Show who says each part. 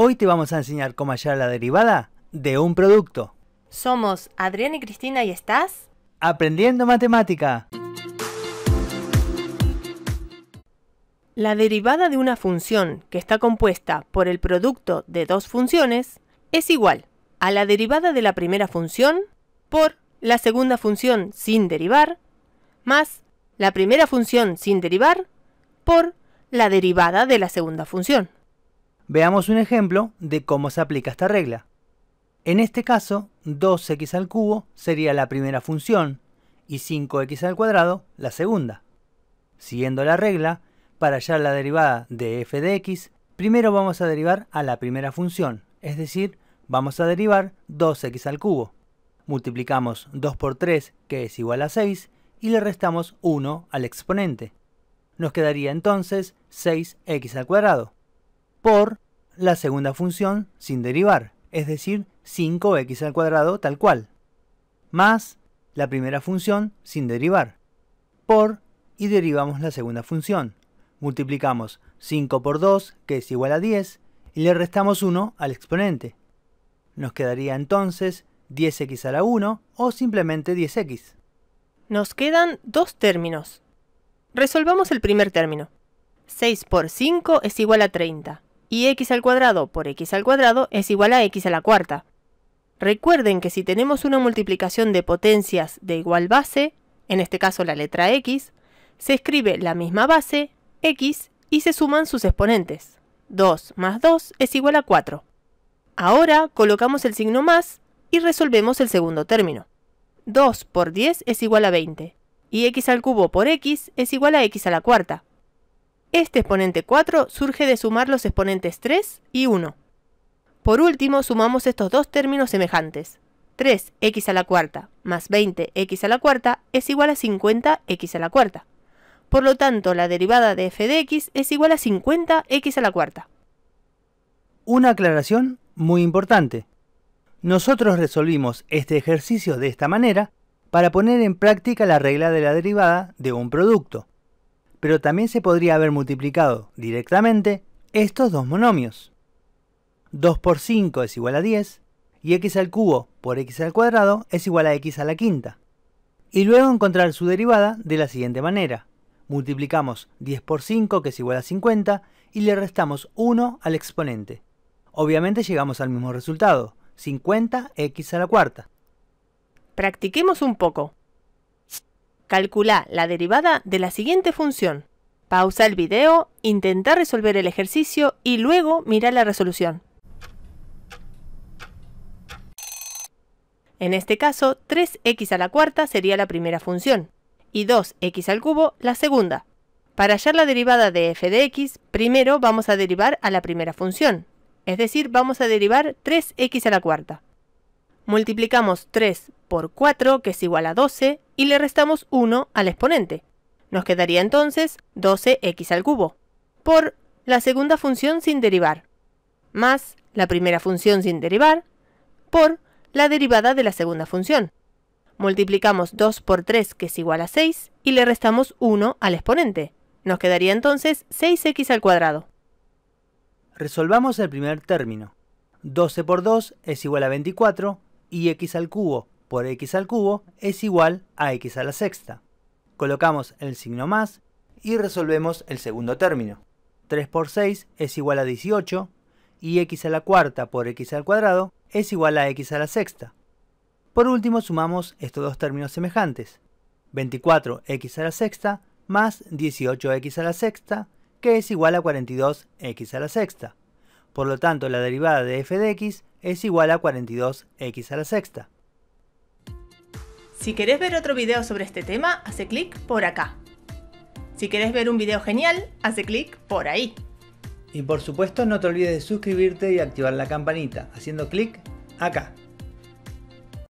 Speaker 1: Hoy te vamos a enseñar cómo hallar la derivada de un producto.
Speaker 2: Somos Adrián y Cristina y estás aprendiendo matemática. La derivada de una función que está compuesta por el producto de dos funciones es igual a la derivada de la primera función por la segunda función sin derivar más la primera función sin derivar por la derivada de la segunda función.
Speaker 1: Veamos un ejemplo de cómo se aplica esta regla. En este caso, 2x al cubo sería la primera función y 5x al cuadrado la segunda. Siguiendo la regla, para hallar la derivada de f de x, primero vamos a derivar a la primera función, es decir, vamos a derivar 2x al cubo. Multiplicamos 2 por 3, que es igual a 6, y le restamos 1 al exponente. Nos quedaría entonces 6x al cuadrado, por la segunda función sin derivar, es decir, 5x al cuadrado tal cual, más la primera función sin derivar, por y derivamos la segunda función. Multiplicamos 5 por 2, que es igual a 10, y le restamos 1 al exponente. Nos quedaría entonces 10x a la 1
Speaker 2: o simplemente 10x. Nos quedan dos términos. Resolvamos el primer término. 6 por 5 es igual a 30 y x al cuadrado por x al cuadrado es igual a x a la cuarta. Recuerden que si tenemos una multiplicación de potencias de igual base, en este caso la letra x, se escribe la misma base, x, y se suman sus exponentes. 2 más 2 es igual a 4. Ahora colocamos el signo más y resolvemos el segundo término. 2 por 10 es igual a 20, y x al cubo por x es igual a x a la cuarta. Este exponente 4 surge de sumar los exponentes 3 y 1. Por último, sumamos estos dos términos semejantes. 3x a la cuarta más 20x a la cuarta es igual a 50x a la cuarta. Por lo tanto, la derivada de f de x es igual a 50x a la cuarta.
Speaker 1: Una aclaración muy importante. Nosotros resolvimos este ejercicio de esta manera para poner en práctica la regla de la derivada de un producto pero también se podría haber multiplicado directamente estos dos monomios. 2 por 5 es igual a 10 y x al cubo por x al cuadrado es igual a x a la quinta. Y luego encontrar su derivada de la siguiente manera. Multiplicamos 10 por 5 que es igual a 50 y le restamos 1 al exponente. Obviamente llegamos al mismo resultado, 50x a la cuarta.
Speaker 2: Practiquemos un poco. Calcula la derivada de la siguiente función. Pausa el video, intenta resolver el ejercicio y luego mira la resolución. En este caso, 3x a la cuarta sería la primera función y 2x al cubo la segunda. Para hallar la derivada de f de x, primero vamos a derivar a la primera función, es decir, vamos a derivar 3x a la cuarta. Multiplicamos 3 por 4, que es igual a 12, y le restamos 1 al exponente. Nos quedaría entonces 12x al cubo, por la segunda función sin derivar, más la primera función sin derivar, por la derivada de la segunda función. Multiplicamos 2 por 3, que es igual a 6, y le restamos 1 al exponente. Nos quedaría entonces 6x al cuadrado.
Speaker 1: Resolvamos el primer término. 12 por 2 es igual a 24 y x al cubo por x al cubo es igual a x a la sexta. Colocamos el signo más y resolvemos el segundo término. 3 por 6 es igual a 18 y x a la cuarta por x al cuadrado es igual a x a la sexta. Por último sumamos estos dos términos semejantes. 24x a la sexta más 18x a la sexta que es igual a 42x a la sexta. Por lo tanto, la derivada de f de x es igual a 42x a la sexta.
Speaker 2: Si querés ver otro video sobre este tema, hace clic por acá. Si querés ver un video genial, hace clic por ahí.
Speaker 1: Y por supuesto no te olvides de suscribirte y activar la campanita haciendo clic acá.